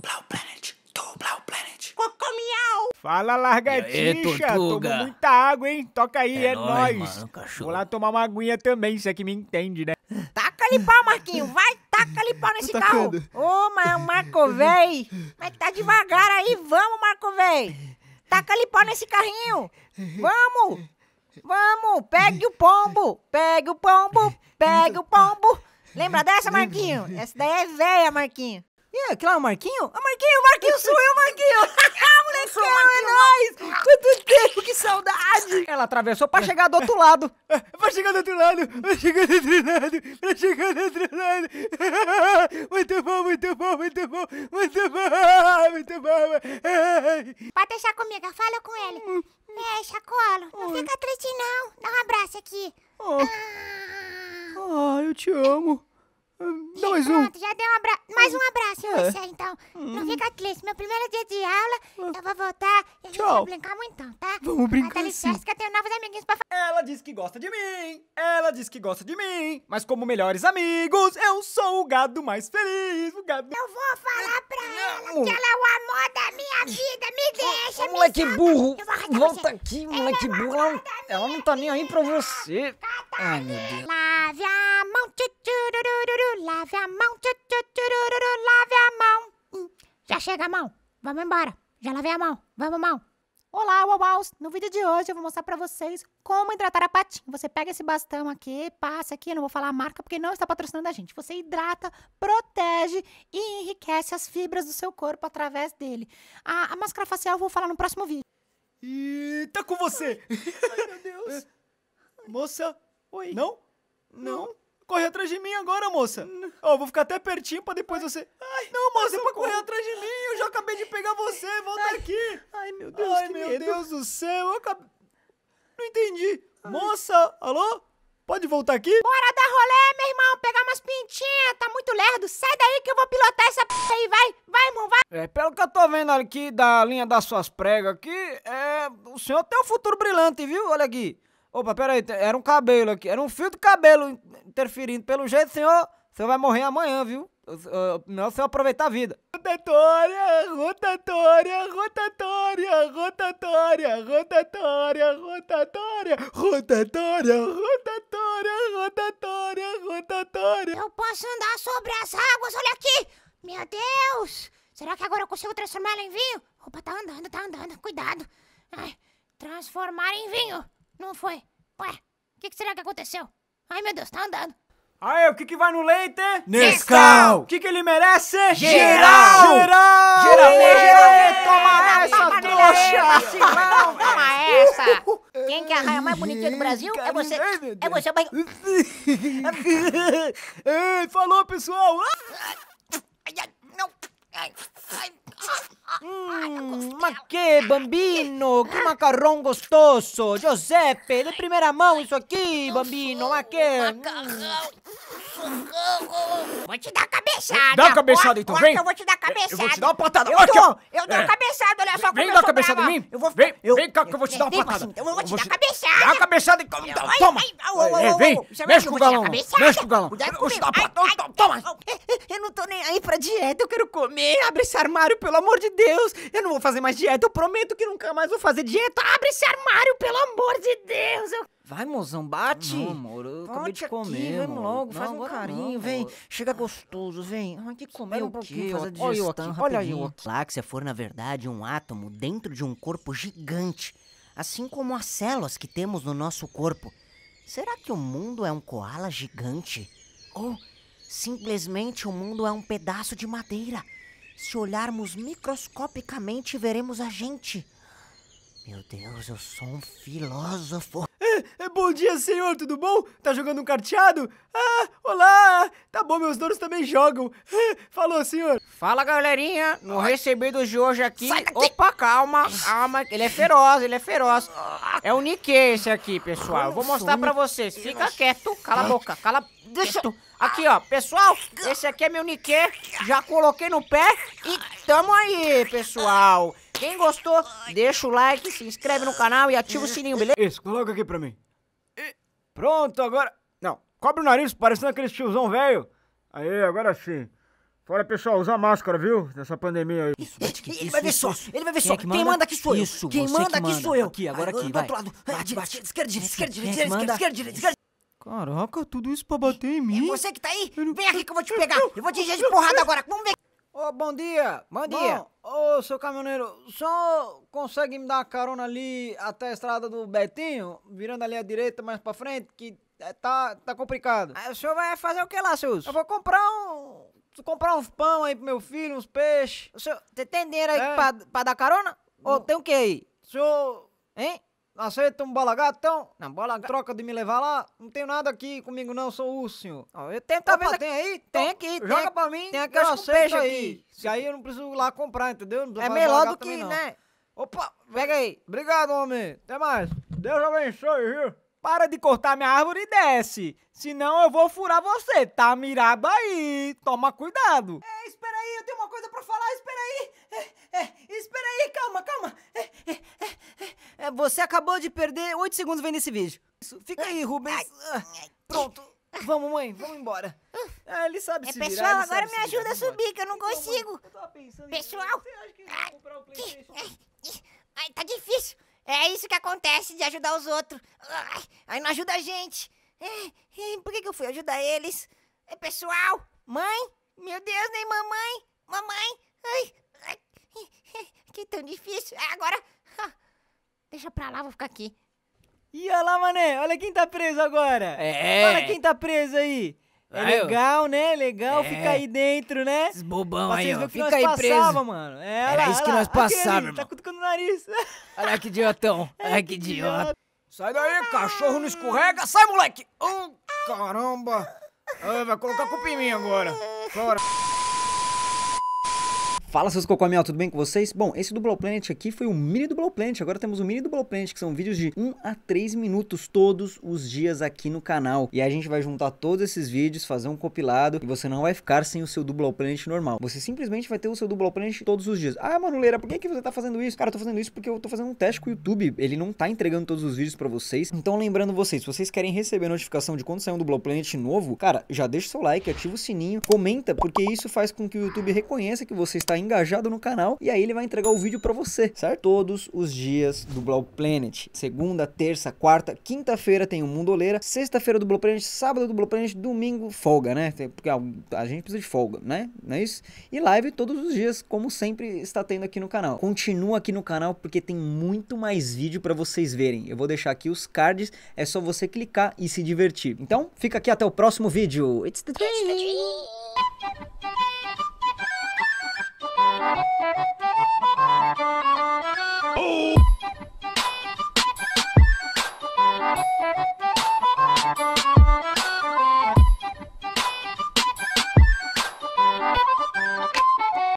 Blau Planet, tô Blau Planet. Cocomiau! Fala, largatixa! Toma muita água, hein? Toca aí, é, é nóis. nóis. Mano, Vou lá tomar uma aguinha também, se é que me entende, né? Taca-lhe pau, Marquinho, vai! Taca-lhe pau nesse tá carro! Ô, oh, ma Marco, véi! Mas tá devagar aí, vamos, Marco, véi! Taca-lhe pau nesse carrinho! Vamos! Vamos! Pegue o pombo! Pegue o pombo! Pegue o pombo! Lembra dessa, Marquinho? Essa daí é velha, Marquinho. E aquele lá, o Marquinho? O Marquinho, o Marquinho sou eu, Marquinho! ah, molecão, é nóis! Quanto tempo, que saudade! Ela atravessou pra chegar do outro lado. pra chegar do outro lado, pra chegar do outro lado, pra chegar do outro lado. muito bom, muito bom, muito bom, muito bom, muito bom. Pode deixar comigo, fala com ele. Hum. É, Chacolo, não fica triste não. Dá um abraço aqui. Oh. Ah, ah eu te amo. Dá mais um. Pronto, já dei um abraço. mais um abraço em é. você, então. Hum. Não fica triste. Meu primeiro dia de aula, ah. então eu vou voltar e a gente vai brincar muito, então, tá? Vamos brincar Mas, licença que eu tenho novos amiguinhos pra falar. Ela disse que gosta de mim, ela disse que gosta de mim, mas como melhores amigos, eu sou o gado mais feliz, o gado... Eu vou falar pra ela que ela é o amor da minha vida, me deixa, o, me Moleque salva. burro, volta você. aqui, moleque ela é burro. Ela não tá nem aí pra você. Tá, tá, Ai, tá. meu Deus lave a mão. Turururu, lave a mão. Hum, já chega a mão. Vamos embora. Já lavei a mão. Vamos, mão. Olá, uauaus! No vídeo de hoje eu vou mostrar pra vocês como hidratar a patinha. Você pega esse bastão aqui, passa aqui, eu não vou falar a marca porque não está patrocinando a gente. Você hidrata, protege e enriquece as fibras do seu corpo através dele. A, a máscara facial eu vou falar no próximo vídeo. E tá com você! Ai, ai meu Deus! Moça! Oi! Não? Não? não. Corre atrás de mim agora, moça. Ó, oh, vou ficar até pertinho pra depois você. Ai, não, moça, é pra correr atrás de mim. Eu já acabei de pegar você, volta ai, aqui. Ai, meu Deus, ai, meu medo. Deus do céu, eu acabei. Não entendi. Ai. Moça, alô? Pode voltar aqui? Bora dar rolê, meu irmão, pegar umas pintinhas, tá muito lerdo. Sai daí que eu vou pilotar essa p aí, vai, vai, irmão, vai. É, pelo que eu tô vendo aqui da linha das suas pregas aqui, é, o senhor tem um futuro brilhante, viu? Olha aqui. Opa, peraí, era um cabelo aqui. Era um fio de cabelo interferindo. Pelo jeito, senhor, você vai morrer amanhã, viu? Não, você vai aproveitar a vida. Rotatória, rotatória, rotatória, rotatória, rotatória, rotatória, rotatória, rotatória, rotatória, rotatória. Eu posso andar sobre as águas, olha aqui. Meu Deus. Será que agora eu consigo transformar ela em vinho? Opa, tá andando, tá andando, cuidado. Ai, transformar em vinho. Não foi. Ué, o que, que, será que aconteceu? Ai, meu Deus, tá andando. Aí, o que que vai no leite? Nescau! O que que ele merece? Geral! Geral! Geral! Geral! Né? Né? Toma essa, trouxa! Toma essa! Quem que é raia mais bonitinha do Brasil é você. É você, banho. Ei, falou, pessoal! Ai, ai, não! Ai, ai. Hum, ma che bambino, que macarrão gostoso! Giuseppe, de primeira mão isso aqui, bambino, ma che... Macarrão, socorro! Vou te dar cabeçada! Dá a cabeçada então, vem! Eu vou te dar cabeçada! Eu vou te dar uma patada! Eu, aqui, ó. eu dou é. cabeçada, olha só vem, como Vem dar cabeçada em mim! Eu vou... Vem, eu... vem cá que eu vou te dar uma patada! Assim, eu vou te dar te... cabeçada! Dá a cabeçada então! Toma! Ai, vem, mexe com o galão! Mexe com o galão! Eu vou te dar uma patada! Toma! Eu não tô nem aí pra dieta, eu quero comer! Abre esse armário, pelo amor de Deus! Deus, eu não vou fazer mais dieta, eu prometo que nunca mais vou fazer dieta. Abre esse armário, pelo amor de Deus! Eu... Vai, mozão, bate! Não, amor, eu bate acabei de comer. Aqui, vem logo, faz um carinho, não, vem. Amor. Chega gostoso, vem. Ai, que comer um pouquinho, fazer digestão, olha eu aqui, rapidinho. Olha eu aqui. for, na verdade, um átomo dentro de um corpo gigante, assim como as células que temos no nosso corpo. Será que o mundo é um koala gigante? Ou simplesmente o mundo é um pedaço de madeira? Se olharmos microscopicamente, veremos a gente. Meu Deus, eu sou um filósofo. É, é, bom dia, senhor, tudo bom? Tá jogando um carteado? Ah, olá! Tá bom, meus donos também jogam. É, falou, senhor. Fala, galerinha. No recebido de hoje aqui... Opa, calma, calma. Ele é feroz, ele é feroz. É o Nikkei esse aqui, pessoal. Eu vou mostrar pra vocês. Fica quieto, cala a ah. boca, cala... Deixa... Aqui, ó, pessoal, ah. esse aqui é meu Nikkei. Já coloquei no pé e tamo aí, pessoal. Quem gostou, deixa o like, se inscreve no canal e ativa o sininho, beleza? Isso, coloca aqui pra mim. Pronto, agora... Não, cobre o nariz, parecendo aquele tiozão velho. Aí, agora sim. Fora, pessoal, usa máscara, viu? Nessa pandemia aí. Isso, bate, ele isso, vai ver isso, só, isso. ele vai ver só. Quem, é que manda? Quem manda aqui sou eu. Isso, Quem manda, que manda aqui sou eu. Aqui, agora aqui, vai. Do outro lado. Bate, bate. Esquerda, direita, esquerda, direita, é esquerda, esquerda, esquerda. Caraca, tudo isso pra bater em é mim? É você que tá aí? Vem aqui que eu vou te pegar. Eu vou te encher de porrada agora. Vamos ver. Ô, oh, bom dia! Bom dia! Ô, oh, seu caminhoneiro, o senhor consegue me dar uma carona ali até a estrada do Betinho? Virando ali à direita, mais pra frente, que eh, tá, tá complicado. o senhor vai fazer o que lá, seus? Eu vou comprar um... Comprar uns pão aí pro meu filho, uns peixes. O senhor, você tem dinheiro aí é. pra, pra dar carona? Ou oh, tem o que aí? O senhor... Hein? Aceita um bola gatão? Não, bola gato. Troca de me levar lá? Não tenho nada aqui comigo, não. Sou urso, senhor. Ó, eu tenho Opa, tem aí? Tem então, aqui. Joga pra mim. Tem aqui uns aí. Se aí eu não preciso lá comprar, entendeu? É melhor do que, também, né? Opa, pega aí. Obrigado, homem. Até mais. Deus abençoe, viu? Para de cortar minha árvore e desce. Senão eu vou furar você. Tá mirado aí. Toma cuidado. É, espera aí. Eu tenho uma coisa pra falar. Espera aí. É, é, espera aí. Calma, calma. É, você acabou de perder 8 segundos vendo esse vídeo. Isso. Fica aí, Rubens. Ah, pronto. Vamos, mãe, vamos embora. É, ele sabe é, se Pessoal, virar, agora me ajuda a subir, que eu não então, consigo. pessoal. tá difícil. É isso que acontece de ajudar os outros. Aí não ajuda a gente. É, por que, que eu fui ajudar eles? pessoal, mãe? Meu Deus, nem mamãe. Mamãe. ai, que tão difícil. Agora... Deixa pra lá, vou ficar aqui. Ih, olha lá, mané, olha quem tá preso agora. É. Olha quem tá preso aí. É aí, legal, né? Legal é. ficar aí dentro, né? Esses bobão aí, ó. Fica aí passava, preso. mano. É, Era lá, isso que nós passávamos, mano. Tá cutucando o nariz. Olha que idiotão. É, olha que idiota. Sai daí, cachorro não escorrega. Sai, moleque. Oh, caramba. Ah, vai colocar culpa em mim agora. Fora. Fala seus Cocomel, tudo bem com vocês? Bom, esse Double Planet aqui foi um mini Double Planet, agora temos um mini Double Planet, que são vídeos de 1 a 3 minutos todos os dias aqui no canal. E a gente vai juntar todos esses vídeos, fazer um compilado, e você não vai ficar sem o seu Double Planet normal. Você simplesmente vai ter o seu Double Planet todos os dias. Ah, Manuleira, por que, que você tá fazendo isso? Cara, eu tô fazendo isso porque eu tô fazendo um teste com o YouTube, ele não tá entregando todos os vídeos pra vocês. Então lembrando vocês, se vocês querem receber notificação de quando sair um Double Planet novo, cara, já deixa o seu like, ativa o sininho, comenta, porque isso faz com que o YouTube reconheça que você está engajado no canal e aí ele vai entregar o vídeo para você, certo? Todos os dias do Blow Planet. Segunda, terça, quarta, quinta-feira tem o Mundoleira, sexta-feira do Blow Planet, sábado do Blow Planet, domingo folga, né? Porque ah, a gente precisa de folga, né? Não é isso? E live todos os dias, como sempre está tendo aqui no canal. Continua aqui no canal porque tem muito mais vídeo para vocês verem. Eu vou deixar aqui os cards, é só você clicar e se divertir. Então, fica aqui até o próximo vídeo. It's the dream. It's the dream.